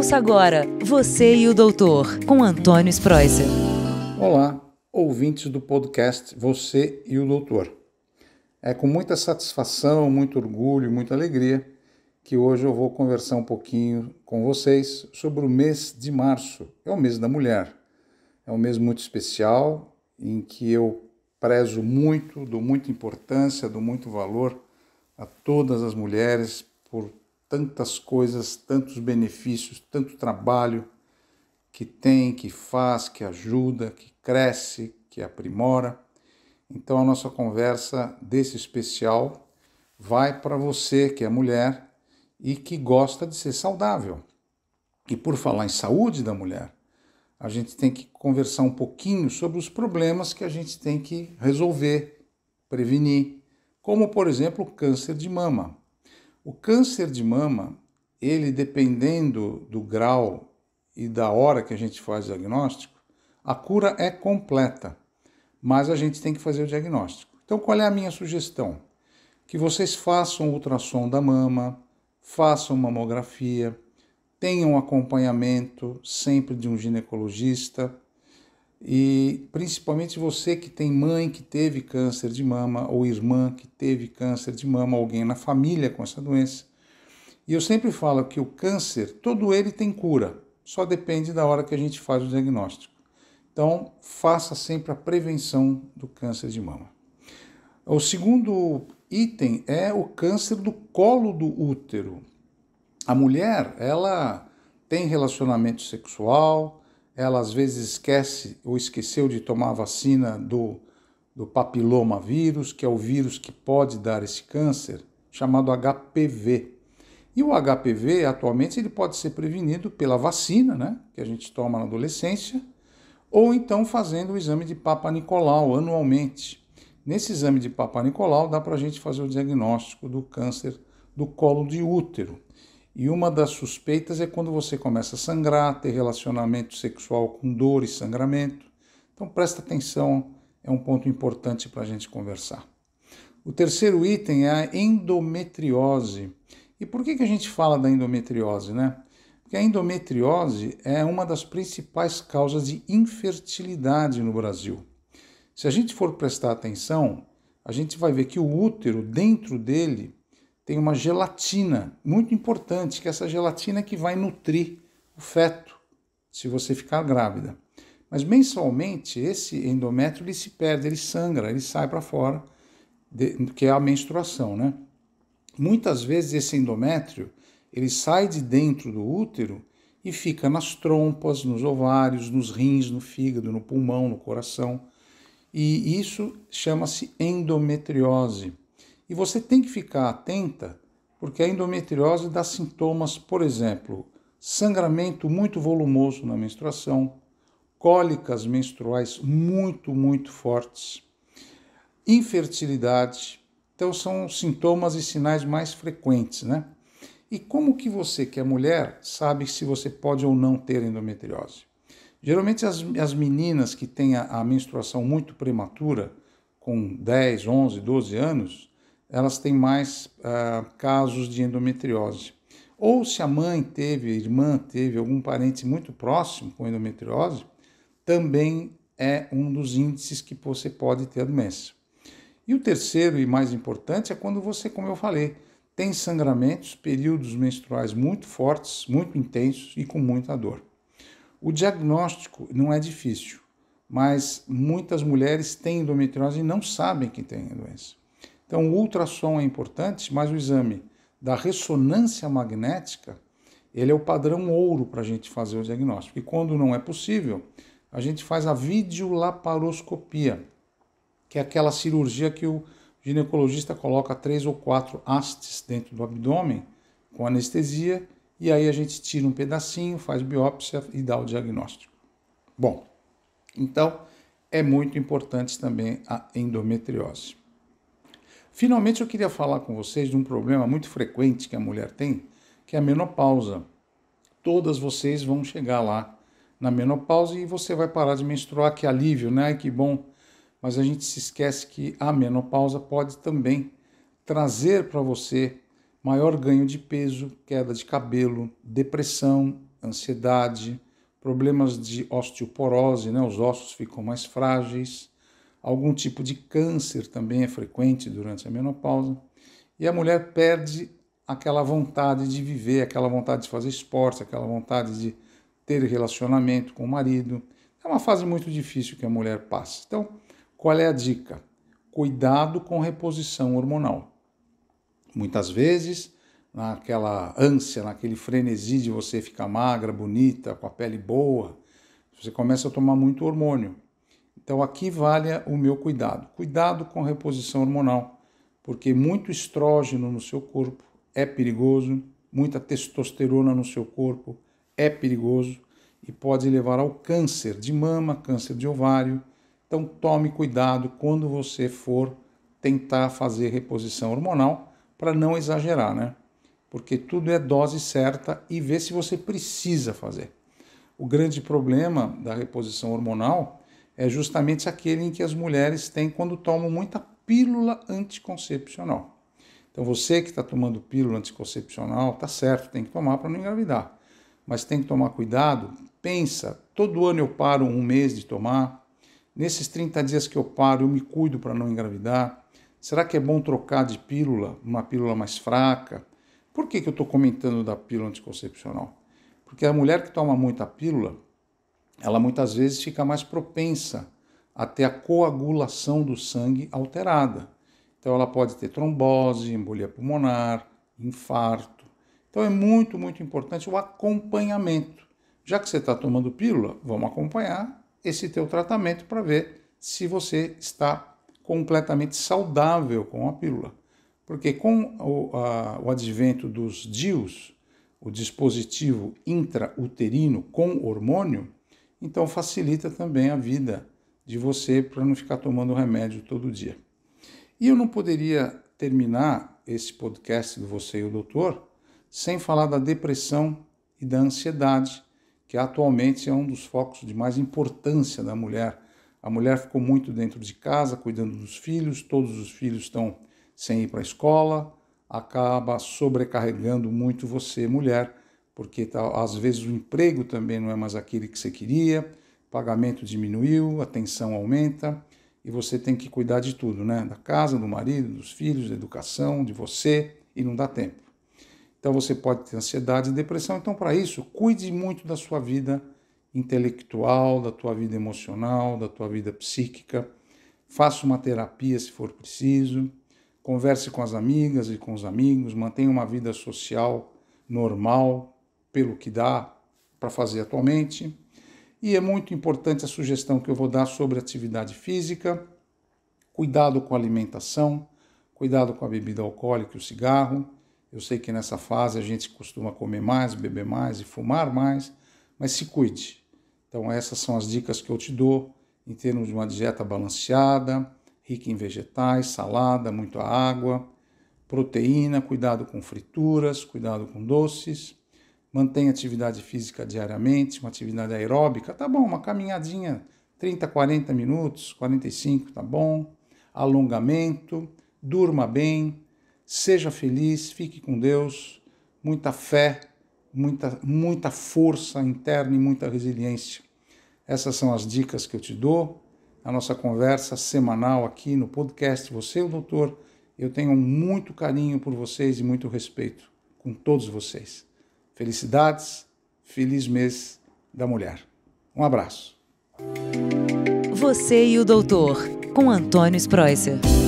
Ouça agora Você e o Doutor, com Antônio Spreuser. Olá, ouvintes do podcast Você e o Doutor. É com muita satisfação, muito orgulho, muita alegria que hoje eu vou conversar um pouquinho com vocês sobre o mês de março. É o mês da mulher. É um mês muito especial em que eu prezo muito, dou muita importância, dou muito valor a todas as mulheres por tantas coisas, tantos benefícios, tanto trabalho que tem, que faz, que ajuda, que cresce, que aprimora. Então a nossa conversa desse especial vai para você que é mulher e que gosta de ser saudável. E por falar em saúde da mulher, a gente tem que conversar um pouquinho sobre os problemas que a gente tem que resolver, prevenir, como por exemplo o câncer de mama. O câncer de mama, ele dependendo do grau e da hora que a gente faz o diagnóstico, a cura é completa, mas a gente tem que fazer o diagnóstico. Então, qual é a minha sugestão? Que vocês façam ultrassom da mama, façam mamografia, tenham acompanhamento sempre de um ginecologista, e principalmente você que tem mãe que teve câncer de mama, ou irmã que teve câncer de mama, alguém na família com essa doença. E eu sempre falo que o câncer, todo ele tem cura, só depende da hora que a gente faz o diagnóstico. Então, faça sempre a prevenção do câncer de mama. O segundo item é o câncer do colo do útero. A mulher, ela tem relacionamento sexual, ela às vezes esquece ou esqueceu de tomar a vacina do, do papiloma vírus, que é o vírus que pode dar esse câncer, chamado HPV. E o HPV, atualmente, ele pode ser prevenido pela vacina, né, que a gente toma na adolescência, ou então fazendo o exame de Papa Nicolau anualmente. Nesse exame de Papa Nicolau dá para a gente fazer o diagnóstico do câncer do colo de útero. E uma das suspeitas é quando você começa a sangrar, ter relacionamento sexual com dor e sangramento. Então presta atenção, é um ponto importante para a gente conversar. O terceiro item é a endometriose. E por que, que a gente fala da endometriose, né? Porque a endometriose é uma das principais causas de infertilidade no Brasil. Se a gente for prestar atenção, a gente vai ver que o útero, dentro dele, tem uma gelatina muito importante, que é essa gelatina que vai nutrir o feto se você ficar grávida. Mas mensalmente esse endométrio ele se perde, ele sangra, ele sai para fora, que é a menstruação, né? Muitas vezes esse endométrio ele sai de dentro do útero e fica nas trompas, nos ovários, nos rins, no fígado, no pulmão, no coração. E isso chama-se endometriose. E você tem que ficar atenta, porque a endometriose dá sintomas, por exemplo, sangramento muito volumoso na menstruação, cólicas menstruais muito, muito fortes, infertilidade. Então são sintomas e sinais mais frequentes, né? E como que você, que é mulher, sabe se você pode ou não ter endometriose? Geralmente as, as meninas que têm a, a menstruação muito prematura, com 10, 11, 12 anos, elas têm mais ah, casos de endometriose. Ou se a mãe teve, a irmã teve algum parente muito próximo com endometriose, também é um dos índices que você pode ter a doença. E o terceiro e mais importante é quando você, como eu falei, tem sangramentos, períodos menstruais muito fortes, muito intensos e com muita dor. O diagnóstico não é difícil, mas muitas mulheres têm endometriose e não sabem que têm a doença. Então, o ultrassom é importante, mas o exame da ressonância magnética, ele é o padrão ouro para a gente fazer o diagnóstico. E quando não é possível, a gente faz a videolaparoscopia, que é aquela cirurgia que o ginecologista coloca três ou quatro hastes dentro do abdômen com anestesia e aí a gente tira um pedacinho, faz biópsia e dá o diagnóstico. Bom, então é muito importante também a endometriose. Finalmente, eu queria falar com vocês de um problema muito frequente que a mulher tem, que é a menopausa. Todas vocês vão chegar lá na menopausa e você vai parar de menstruar, que alívio, né? Que bom. Mas a gente se esquece que a menopausa pode também trazer para você maior ganho de peso, queda de cabelo, depressão, ansiedade, problemas de osteoporose, né? Os ossos ficam mais frágeis Algum tipo de câncer também é frequente durante a menopausa. E a mulher perde aquela vontade de viver, aquela vontade de fazer esporte, aquela vontade de ter relacionamento com o marido. É uma fase muito difícil que a mulher passa. Então, qual é a dica? Cuidado com reposição hormonal. Muitas vezes, naquela ânsia, naquele frenesi de você ficar magra, bonita, com a pele boa, você começa a tomar muito hormônio. Então aqui vale o meu cuidado. Cuidado com a reposição hormonal, porque muito estrógeno no seu corpo é perigoso, muita testosterona no seu corpo é perigoso e pode levar ao câncer de mama, câncer de ovário. Então tome cuidado quando você for tentar fazer reposição hormonal para não exagerar, né? Porque tudo é dose certa e ver se você precisa fazer. O grande problema da reposição hormonal é justamente aquele em que as mulheres têm quando tomam muita pílula anticoncepcional. Então você que está tomando pílula anticoncepcional, tá certo, tem que tomar para não engravidar. Mas tem que tomar cuidado, pensa, todo ano eu paro um mês de tomar, nesses 30 dias que eu paro eu me cuido para não engravidar, será que é bom trocar de pílula, uma pílula mais fraca? Por que, que eu estou comentando da pílula anticoncepcional? Porque a mulher que toma muita pílula, ela muitas vezes fica mais propensa a ter a coagulação do sangue alterada. Então, ela pode ter trombose, embolia pulmonar, infarto. Então, é muito, muito importante o acompanhamento. Já que você está tomando pílula, vamos acompanhar esse teu tratamento para ver se você está completamente saudável com a pílula. Porque com o, a, o advento dos DIUs, o dispositivo intrauterino com hormônio, então facilita também a vida de você para não ficar tomando remédio todo dia. E eu não poderia terminar esse podcast do Você e o Doutor sem falar da depressão e da ansiedade, que atualmente é um dos focos de mais importância da mulher. A mulher ficou muito dentro de casa, cuidando dos filhos, todos os filhos estão sem ir para a escola, acaba sobrecarregando muito você, mulher, porque tá, às vezes o emprego também não é mais aquele que você queria, pagamento diminuiu, a tensão aumenta e você tem que cuidar de tudo, né? Da casa, do marido, dos filhos, da educação, de você e não dá tempo. Então você pode ter ansiedade e depressão. Então para isso, cuide muito da sua vida intelectual, da tua vida emocional, da tua vida psíquica. Faça uma terapia se for preciso. Converse com as amigas e com os amigos, mantenha uma vida social normal, pelo que dá para fazer atualmente. E é muito importante a sugestão que eu vou dar sobre atividade física, cuidado com a alimentação, cuidado com a bebida alcoólica e o cigarro. Eu sei que nessa fase a gente costuma comer mais, beber mais e fumar mais, mas se cuide. Então, essas são as dicas que eu te dou em termos de uma dieta balanceada, rica em vegetais, salada, muita água, proteína, cuidado com frituras, cuidado com doces mantenha atividade física diariamente, uma atividade aeróbica, tá bom, uma caminhadinha 30, 40 minutos, 45, tá bom? Alongamento, durma bem, seja feliz, fique com Deus, muita fé, muita muita força interna e muita resiliência. Essas são as dicas que eu te dou. A nossa conversa semanal aqui no podcast Você e o Doutor. Eu tenho muito carinho por vocês e muito respeito com todos vocês. Felicidades, feliz mês da mulher. Um abraço. Você e o Doutor, com Antônio Spreusser.